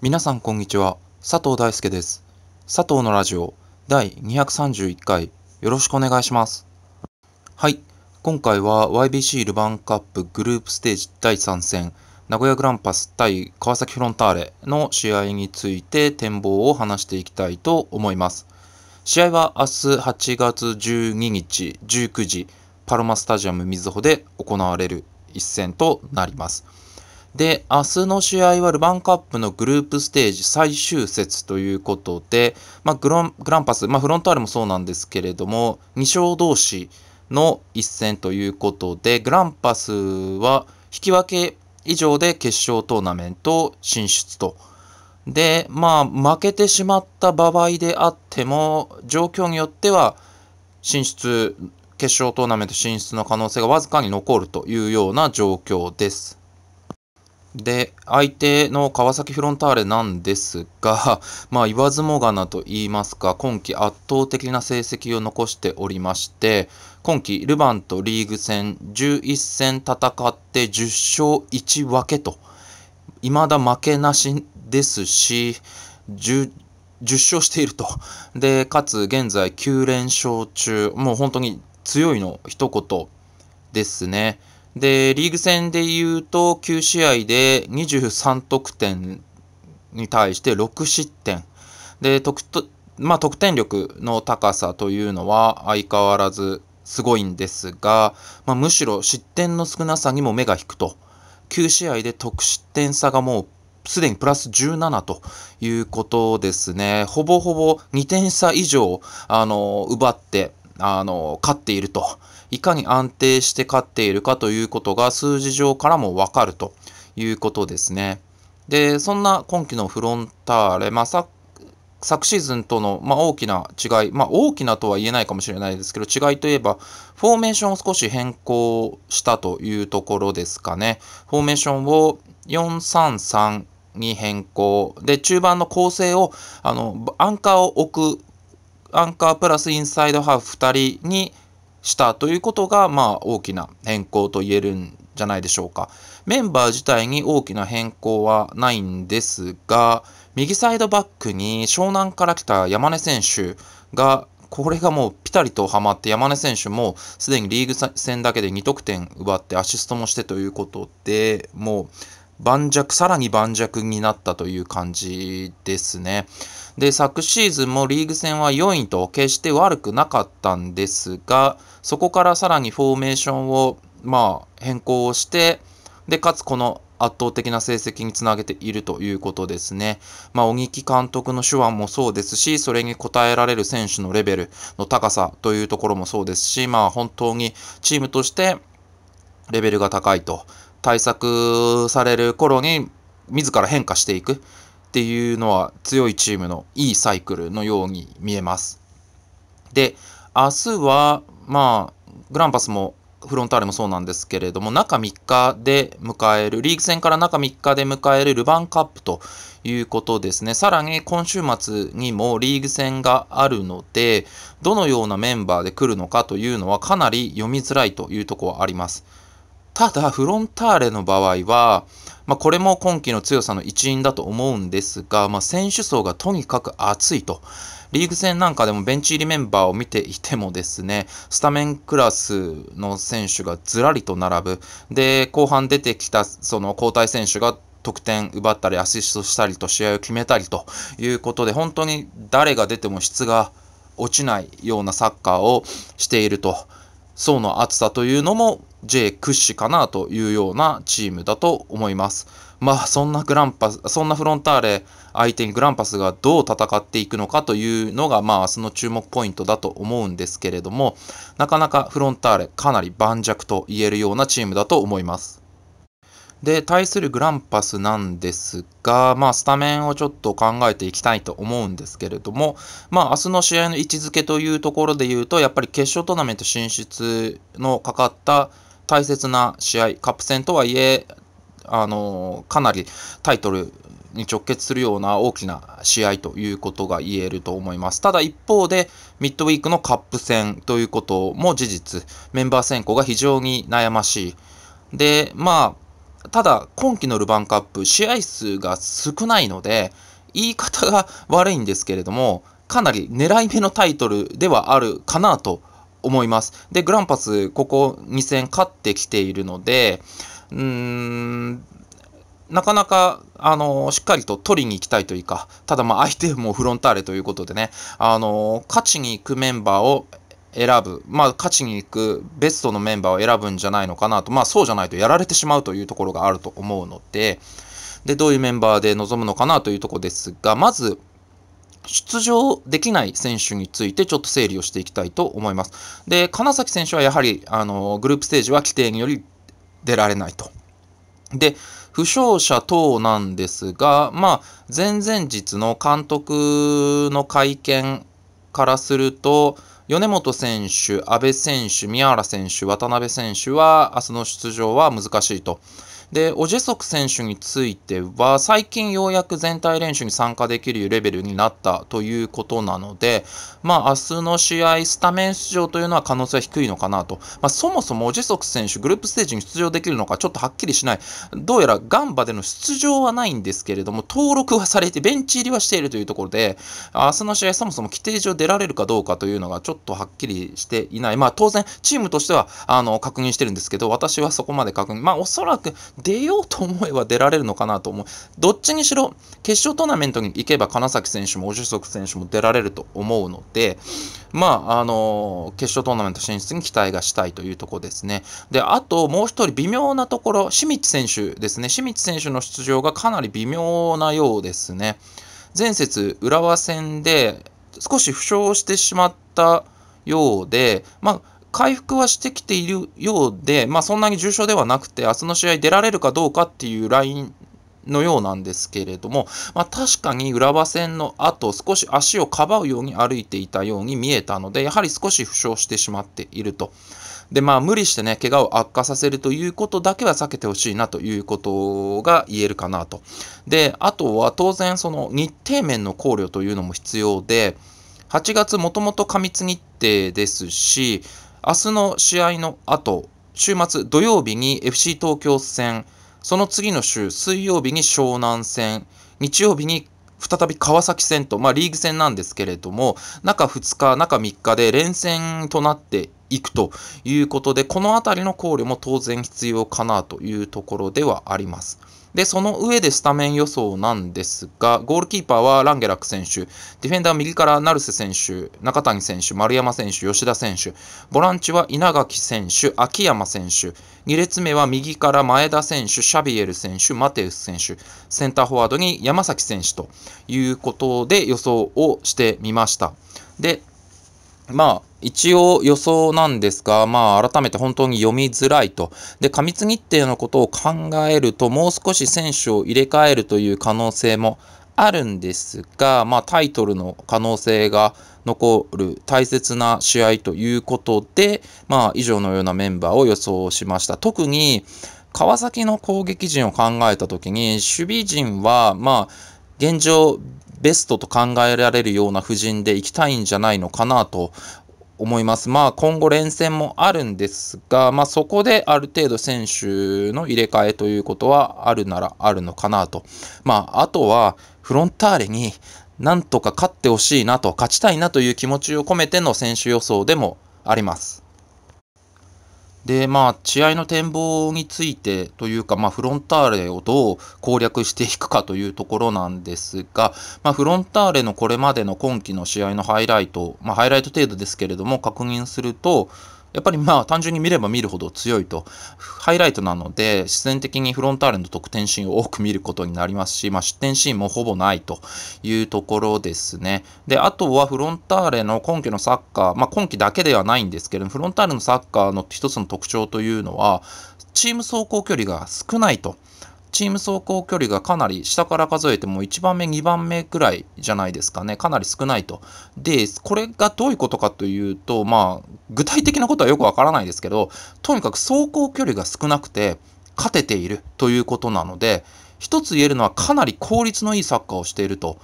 皆さんこんにちは佐藤大輔です佐藤のラジオ第231回よろしくお願いしますはい今回は YBC ルヴァンカップグループステージ第3戦名古屋グランパス対川崎フロンターレの試合について展望を話していきたいと思います試合は明日8月12日19時パロマスタジアムみずほで行われる一戦となります。で、明日の試合はルヴァンカップのグループステージ最終節ということで、まあ、グロングランパス、まあ、フロントアレもそうなんですけれども、2勝同士の一戦ということで、グランパスは引き分け以上で決勝トーナメント進出と。で、まあ、負けてしまった場合であっても、状況によっては、進出、決勝トーナメント進出の可能性がわずかに残るというような状況です。で、相手の川崎フロンターレなんですが、まあ、言わずもがなと言いますか、今季圧倒的な成績を残しておりまして、今季ルヴァンとリーグ戦11戦戦って10勝1分けと、未だ負けなしですし、10, 10勝していると。で、かつ現在9連勝中、もう本当に強いの一言ですね。で、リーグ戦で言うと、9試合で23得点に対して6失点。で、得まあ、得点力の高さというのは相変わらずすごいんですが、まあ、むしろ失点の少なさにも目が引くと。9試合で得失点差がもうすでにプラス17ということですね。ほぼほぼ2点差以上、あの、奪って、あの、勝っているといかに安定して勝っているかということが数字上からもわかるということですね。で、そんな今季のフロンターレ、まあ、昨シーズンとの、まあ、大きな違い、まあ、大きなとは言えないかもしれないですけど、違いといえば、フォーメーションを少し変更したというところですかね。フォーメーションを433に変更。で、中盤の構成を、あの、アンカーを置く、アンカープラスインサイドハーフ2人にしたということが、まあ、大きな変更と言えるんじゃないでしょうか。メンバー自体に大きな変更はないんですが、右サイドバックに湘南から来た山根選手が、これがもうピタリとはまって山根選手もすでにリーグ戦だけで2得点奪ってアシストもしてということでもう盤石、さらに盤石になったという感じですね。で、昨シーズンもリーグ戦は4位と決して悪くなかったんですが、そこからさらにフォーメーションを、まあ、変更をして、で、かつこの圧倒的な成績につなげているということですね。まあ、小木監督の手腕もそうですし、それに応えられる選手のレベルの高さというところもそうですし、まあ、本当にチームとしてレベルが高いと対策される頃に自ら変化していくっていうのは強いチームのいいサイクルのように見えます。で、明日は、まあ、グランパスもフロンターレもそうなんですけれども、中3日で迎える、リーグ戦から中3日で迎えるルヴァンカップということですね。さらに今週末にもリーグ戦があるので、どのようなメンバーで来るのかというのはかなり読みづらいというところはあります。ただ、フロンターレの場合は、まあ、これも今季の強さの一因だと思うんですが、まあ、選手層がとにかく厚いと。リーグ戦なんかでもベンチ入りメンバーを見ていてもですね、スタメンクラスの選手がずらりと並ぶ。で、後半出てきたその交代選手が得点奪ったりアシストしたりと試合を決めたりということで、本当に誰が出ても質が落ちないようなサッカーをしていると。層の厚さというのも J 屈指かなというようなチームだと思います。まあそんなグランパス、そんなフロンターレ相手にグランパスがどう戦っていくのかというのがまあその注目ポイントだと思うんですけれども、なかなかフロンターレかなり盤石と言えるようなチームだと思います。で、対するグランパスなんですが、まあ、スタメンをちょっと考えていきたいと思うんですけれども、まあ、明日の試合の位置づけというところで言うと、やっぱり決勝トーナメント進出のかかった大切な試合、カップ戦とはいえ、あのかなりタイトルに直結するような大きな試合ということが言えると思います。ただ一方で、ミッドウィークのカップ戦ということも事実、メンバー選考が非常に悩ましい。で、まあ、ただ今季のルヴァンカップ、試合数が少ないので、言い方が悪いんですけれども、かなり狙い目のタイトルではあるかなと思います。で、グランパス、ここ2戦勝ってきているので、うーん、なかなか、あの、しっかりと取りに行きたいというか、ただまあ相手もフロンターレということでね、あの、勝ちに行くメンバーを選ぶ、まあ、勝ちに行くベストのメンバーを選ぶんじゃないのかなと、まあ、そうじゃないとやられてしまうというところがあると思うので、で、どういうメンバーで臨むのかなというところですが、まず、出場できない選手についてちょっと整理をしていきたいと思います。で、金崎選手はやはりあのグループステージは規定により出られないと。で、負傷者等なんですが、まあ、前々日の監督の会見からすると、米本選手、阿部選手、宮原選手、渡辺選手は、明日の出場は難しいと。で、オジェソク選手については、最近ようやく全体練習に参加できるレベルになったということなので、まあ、明日の試合、スタメン出場というのは可能性は低いのかなと。まあ、そもそもオジェソク選手、グループステージに出場できるのかちょっとはっきりしない。どうやらガンバでの出場はないんですけれども、登録はされて、ベンチ入りはしているというところで、明日の試合、そもそも規定上出られるかどうかというのがちょっとはっきりしていない。まあ、当然、チームとしては、あの、確認してるんですけど、私はそこまで確認。まあ、おそらく出ようと思えば出られるのかなと思う。どっちにしろ、決勝トーナメントに行けば金崎選手もオジュソク選手も出られると思うので、まあ、あの決勝トーナメント進出に期待がしたいというところですね。で、あともう1人微妙なところ、清水選手ですね。清水選手の出場がかなり微妙なようですね。前節、浦和戦で少し負傷してしまったようで、まあ回復はしてきているようで、まあ、そんなに重症ではなくて、明日の試合出られるかどうかっていうラインのようなんですけれども、まあ、確かに浦和戦の後、少し足をかばうように歩いていたように見えたので、やはり少し負傷してしまっていると。で、まあ、無理してね、怪我を悪化させるということだけは避けてほしいなということが言えるかなと。で、あとは当然、その日程面の考慮というのも必要で、8月もともと過密日程ですし、明日の試合の後、週末土曜日に FC 東京戦、その次の週水曜日に湘南戦、日曜日に再び川崎戦と、まあ、リーグ戦なんですけれども、中2日、中3日で連戦となっていくということで、このあたりの考慮も当然必要かなというところではあります。で、その上でスタメン予想なんですが、ゴールキーパーはランゲラック選手、ディフェンダー右から成瀬選手、中谷選手、丸山選手、吉田選手、ボランチは稲垣選手、秋山選手、2列目は右から前田選手、シャビエル選手、マテウス選手、センターフォワードに山崎選手ということで予想をしてみました。で、まあ、一応予想なんですが、まあ、改めて本当に読みづらいと。で、過密日程のことを考えると、もう少し選手を入れ替えるという可能性もあるんですが、まあ、タイトルの可能性が残る大切な試合ということで、まあ、以上のようなメンバーを予想しました。特に、川崎の攻撃陣を考えたときに、守備陣は、まあ、現状ベストと考えられるような布陣でいきたいんじゃないのかなと思います。まあ今後連戦もあるんですが、まあ、そこである程度選手の入れ替えということはあるならあるのかなと。まああとはフロンターレになんとか勝ってほしいなと、勝ちたいなという気持ちを込めての選手予想でもあります。で、まあ、試合の展望についてというか、まあ、フロンターレをどう攻略していくかというところなんですが、まあ、フロンターレのこれまでの今季の試合のハイライト、まあ、ハイライト程度ですけれども、確認すると、やっぱりまあ単純に見れば見るほど強いと、ハイライトなので、自然的にフロンターレの得点シーンを多く見ることになりますし、まあ、失点シーンもほぼないというところですね。で、あとはフロンターレの今季のサッカー、まあ、今季だけではないんですけれども、フロンターレのサッカーの一つの特徴というのは、チーム走行距離が少ないとチーム走行距離がかなり下から数えても1番目、2番目くらいじゃないですかね。かなり少ないと。で、これがどういうことかというと、まあ、具体的なことはよくわからないですけど、とにかく走行距離が少なくて、勝てているということなので、一つ言えるのはかなり効率のいいサッカーをしていると。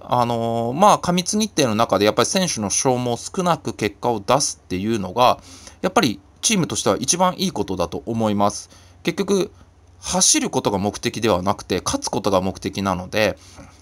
あのー、まあ、過密日程の中でやっぱり選手の消耗少なく結果を出すっていうのが、やっぱりチームとしては一番いいことだと思います。結局、走ることが目的ではなくて、勝つことが目的なので、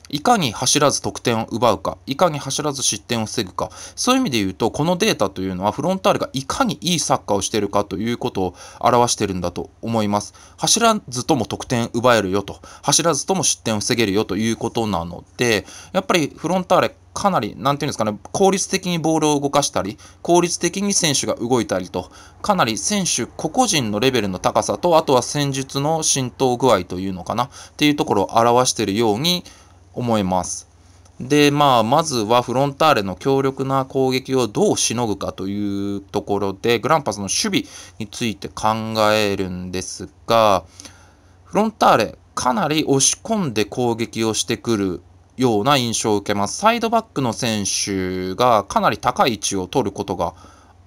いかに走らず得点を奪うか、いかに走らず失点を防ぐか、そういう意味で言うと、このデータというのはフロンターレがいかにいいサッカーをしているかということを表してるんだと思います。走らずとも得点奪えるよと、走らずとも失点を防げるよということなので、やっぱりフロンターレかなり、なんていうんですかね、効率的にボールを動かしたり、効率的に選手が動いたりと、かなり選手個々人のレベルの高さと、あとは戦術の浸透具合というのかな、っていうところを表しているように思います。で、まあ、まずはフロンターレの強力な攻撃をどうしのぐかというところで、グランパスの守備について考えるんですが、フロンターレ、かなり押し込んで攻撃をしてくるような印象を受けます。サイドバックの選手がかなり高い位置を取ることが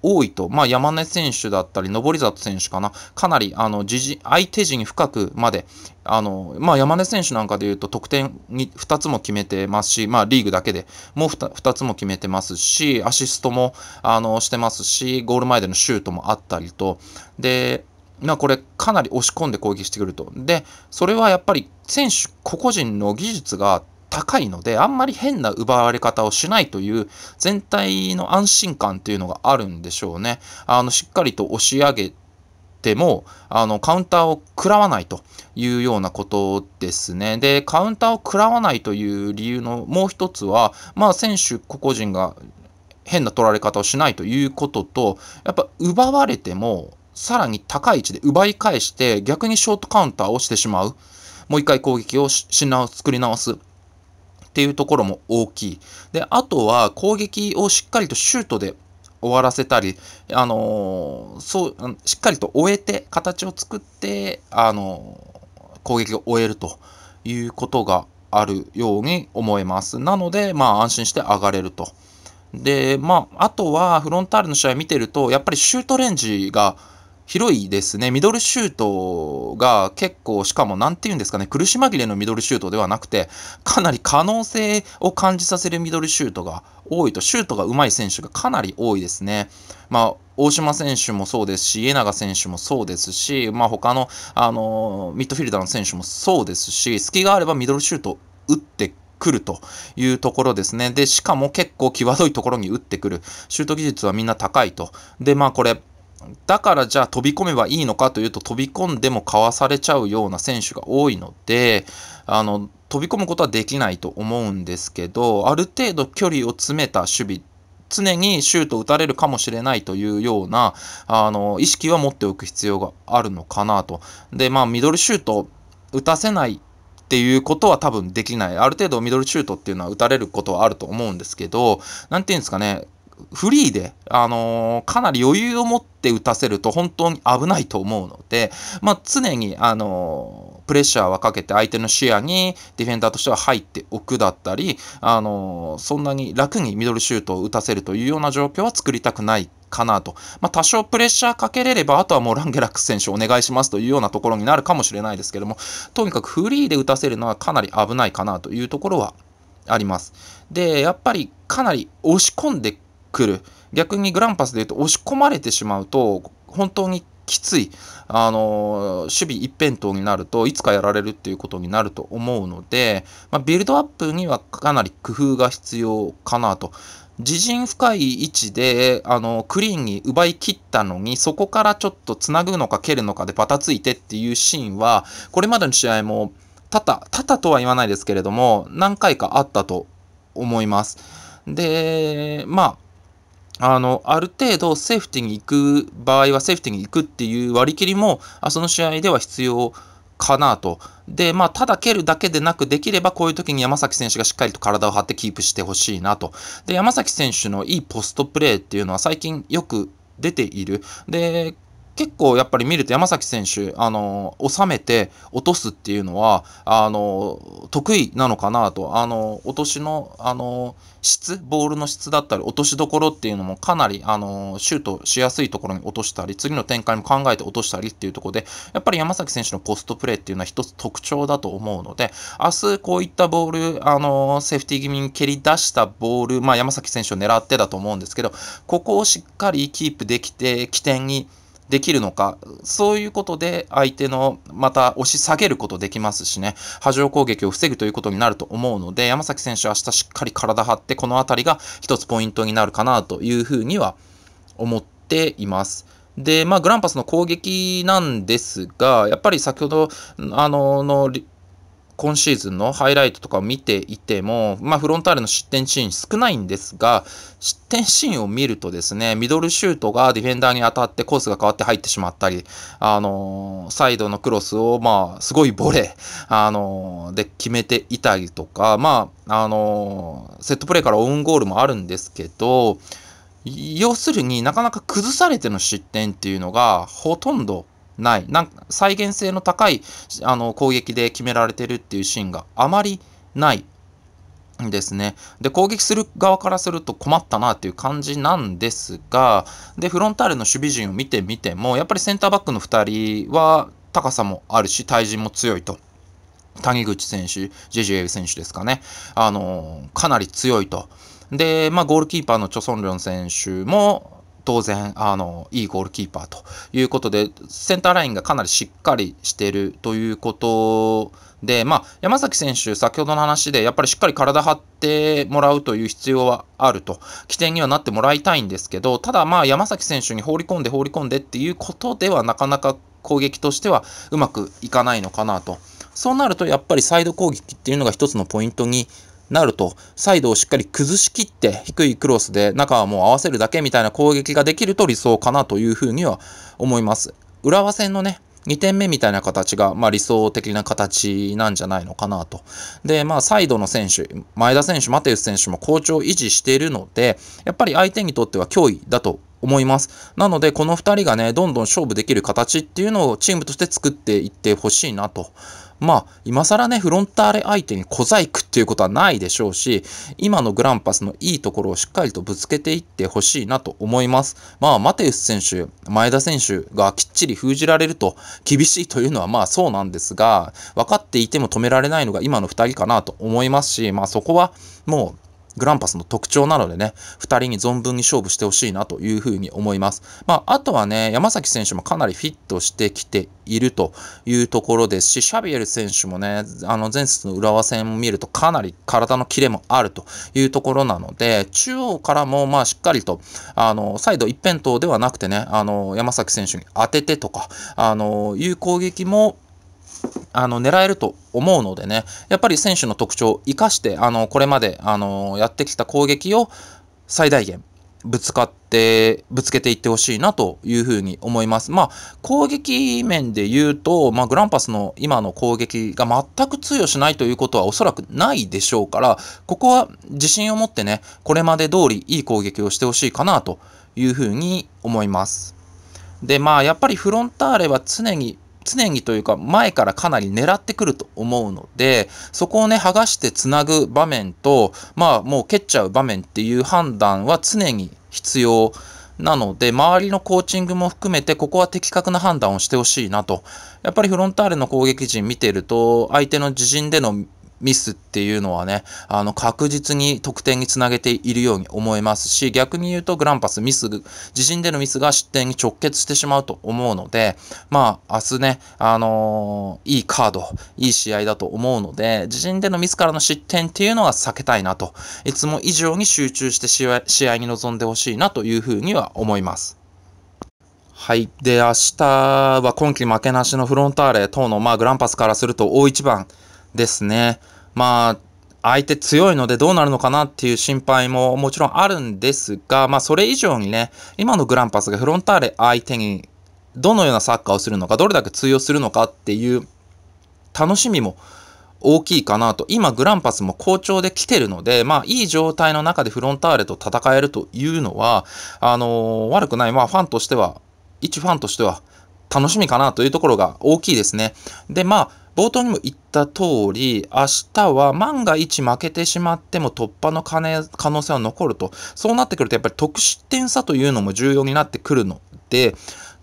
多いと、まあ、山根選手だったり、上里選手かな、かなりあの自陣相手陣深くまで、あのまあ、山根選手なんかでいうと得点に2つも決めてますし、まあ、リーグだけでもう 2, 2, つも決めてますし、アシストもあのしてますし、ゴール前でのシュートもあったりと。であ、これかなり押し込んで攻撃してくると。で、それはやっぱり選手個々人の技術が高いので、あんまり変な奪われ方をしないという全体の安心感というのがあるんでしょうね。あの、しっかりと押し上げても、あの、カウンターを食らわないというようなことですね。で、カウンターを食らわないという理由のもう一つは、まあ、選手個々人が変な取られ方をしないということと、やっぱ奪われても、さらに高い位置で奪い返して、逆にショートカウンターをしてしまう。もう一回攻撃をし直す、作り直す。っていうところも大きい。で、あとは攻撃をしっかりとシュートで終わらせたり、あのー、そうしっかりと終えて、形を作って、あのー、攻撃を終えるということがあるように思えます。なので、まあ、安心して上がれると。で、まあ、あとはフロンターレの試合見てると、やっぱりシュートレンジが広いですね。ミドルシュートが結構、しかも何て言うんですかね、苦し紛れのミドルシュートではなくて、かなり可能性を感じさせるミドルシュートが多いと、シュートが上手い選手がかなり多いですね。まあ、大島選手もそうですし、家永選手もそうですし、まあ、他の、あのミッドフィルダーの選手もそうですし、隙があればミドルシュート打ってくるというところですね。で、しかも結構際どいところに打ってくる。シュート技術はみんな高いと。で、まあこれ、だからじゃあ飛び込めばいいのかというと飛び込んでもかわされちゃうような選手が多いのであの飛び込むことはできないと思うんですけどある程度距離を詰めた守備常にシュートを打たれるかもしれないというようなあの意識は持っておく必要があるのかなと。でまあミドルシュート打たせないっていうことは多分できない。ある程度ミドルシュートっていうのは打たれることはあると思うんですけど、何て言うんですかね、フリーで、あのー、かなり余裕を持って打たせると本当に危ないと思うので、まあ、常に、あのー、プレッシャーはかけて相手の視野にディフェンダーとしては入っておくだったり、あのー、そんなに楽にミドルシュートを打たせるというような状況は作りたくないかなと、まあ、多少プレッシャーかけれれば、あとはもうランゲラックス選手お願いしますというようなところになるかもしれないですけども、とにかくフリーで打たせるのはかなり危ないかなというところはあります。で、やっぱりかなり押し込んで来る。逆にグランパスでいうと押し込まれてしまうと、本当にきつい、あの守備一辺倒になるといつかやられるっていうことになると思うので、まあ、ビルドアップにはかなり工夫が必要かなと。自陣深い位置で、あの、クリーンに奪い切ったのに、そこからちょっと繋ぐのか蹴るのかでバタついてっていうシーンは、これまでの試合も多々、多々とは言わないですけれども、何回かあったと思います。で、まあ、あの、ある程度セーフティーに行く場合はセーフティーに行くっていう割り切りも、その試合では必要かなと。で、まあ、ただ蹴るだけでなく、できればこういう時に山崎選手がしっかりと体を張ってキープしてほしいなと。で、山崎選手のいいポストプレーっていうのは最近よく出ている。で、結構やっぱり見ると山崎選手、あの収めて落とすっていうのはあの得意なのかなと、あの落としの、あの質、ボールの質だったり、落としどころっていうのもかなり、あのシュートしやすいところに落としたり、次の展開も考えて落としたりっていうところで、やっぱり山崎選手のポストプレーっていうのは一つ特徴だと思うので、明日こういったボール、あのセーフティー気味に蹴り出したボール、まあ、山崎選手を狙ってだと思うんですけど、ここをしっかりキープできて、起点に、できるのか、そういうことで相手のまた押し下げることできますしね、波状攻撃を防ぐということになると思うので、山崎選手は明日しっかり体張って、この辺りが一つポイントになるかなというふうには思っています。で、まあ、グランパスの攻撃なんですが、やっぱり先ほど、あの、の、今シーズンのハイライトとかを見ていても、まあ、フロンターレの失点シーン少ないんですが、失点シーンを見るとですね、ミドルシュートがディフェンダーに当たってコースが変わって入ってしまったり、あのー、サイドのクロスを、まあ、すごいボレー、あのー、で決めていたりとか、まあ、あのー、セットプレーからオウンゴールもあるんですけど、要するになかなか崩されての失点っていうのがほとんどない。なん再現性の高いあの攻撃で決められてるっていうシーンがあまりないですね。で、攻撃する側からすると困ったなっていう感じなんですが、で、フロンターレの守備陣を見てみても、やっぱりセンターバックの2人は高さもあるし、対人も強いと。谷口選手、ジェジエ選手ですかね。あの、かなり強いと。で、まあ、ゴールキーパーのチョソンリョン選手も、当然、あの、いいゴールキーパーということで、センターラインがかなりしっかりしているということで、まあ、山崎選手、先ほどの話で、やっぱりしっかり体張ってもらうという必要はあると、起点にはなってもらいたいんですけど、ただ、まあ、山崎選手に放り込んで放り込んでっていうことでは、なかなか攻撃としてはうまくいかないのかなと。そうなると、やっぱりサイド攻撃っていうのが一つのポイントになると、サイドをしっかり崩しきって、低いクロスで中はもう合わせるだけみたいな攻撃ができると理想かなというふうには思います。浦和戦のね、2点目みたいな形が、まあ、理想的な形なんじゃないのかなと。で、まあ、サイドの選手、前田選手、マテウス選手も好調を維持しているので、やっぱり相手にとっては脅威だと思います。なので、この2人がね、どんどん勝負できる形っていうのをチームとして作っていってほしいなとまあ、今更ね、フロンターレ相手に小細工っていうことはないでしょうし、今のグランパスのいいところをしっかりとぶつけていってほしいなと思います。まあ、マテウス選手、前田選手がきっちり封じられると厳しいというのはまあそうなんですが、分かっていても止められないのが今の2人かなと思いますし、まあそこはもう、グランパスの特徴なのでね、二人に存分に勝負してほしいなというふうに思います。まあ、あとはね、山崎選手もかなりフィットしてきているというところですし、シャビエル選手もね、あの前節の浦和戦を見るとかなり体のキレもあるというところなので、中央からもまあしっかりと、あの、再度一辺倒ではなくてね、あの、山崎選手に当ててとか、あの、いう攻撃もあの狙えると思うのでね、やっぱり選手の特徴を生かして、あのこれまであのやってきた攻撃を最大限ぶつかって、ぶつけていってほしいなというふうに思います。まあ、攻撃面で言うと、まあ、グランパスの今の攻撃が全く通用しないということはおそらくないでしょうから、ここは自信を持ってね、これまで通りいい攻撃をしてほしいかなというふうに思います。で、まあ、やっぱりフロンターレは常に常にというか前からかなり狙ってくると思うので、そこをね、剥がしてつなぐ場面と、まあもう蹴っちゃう場面っていう判断は常に必要なので、周りのコーチングも含めて、ここは的確な判断をしてほしいなと。やっぱりフロンターレの攻撃陣見てると、相手の自陣でのミスっていうのはね、あの、確実に得点につなげているように思いますし、逆に言うとグランパスミス、自陣でのミスが失点に直結してしまうと思うので、まあ、明日ね、あのー、いいカード、いい試合だと思うので、自陣でのミスからの失点っていうのは避けたいなと、いつも以上に集中して試合に臨んでほしいなというふうには思います。はい。で、明日は今季負けなしのフロンターレ等の、まあ、グランパスからすると大一番、ですね。まあ、相手強いのでどうなるのかなっていう心配ももちろんあるんですが、まあそれ以上にね、今のグランパスがフロンターレ相手にどのようなサッカーをするのか、どれだけ通用するのかっていう楽しみも大きいかなと。今グランパスも好調で来てるので、まあいい状態の中でフロンターレと戦えるというのは、あのー、悪くない、まあファンとしては、一ファンとしては楽しみかなというところが大きいですね。で、まあ冒頭にも言った通り、明日は万が一負けてしまっても突破の可能性は残ると。そうなってくると、やっぱり得失点差というのも重要になってくるので、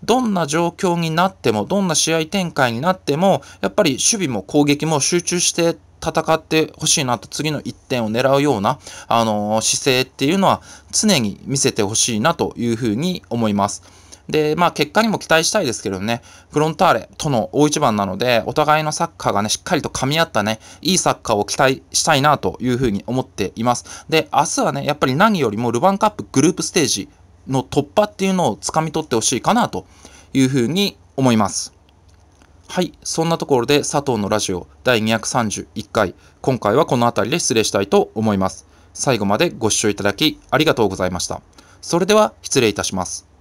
どんな状況になっても、どんな試合展開になっても、やっぱり守備も攻撃も集中して戦ってほしいなと、次の1点を狙うような、あのー、姿勢っていうのは常に見せてほしいなというふうに思います。で、まあ結果にも期待したいですけどね、フロンターレとの大一番なので、お互いのサッカーがね、しっかりと噛み合ったね、いいサッカーを期待したいなというふうに思っています。で、明日はね、やっぱり何よりもルヴァンカップグループステージの突破っていうのを掴み取ってほしいかなというふうに思います。はい、そんなところで佐藤のラジオ第231回、今回はこの辺りで失礼したいと思います。最後までご視聴いただきありがとうございました。それでは失礼いたします。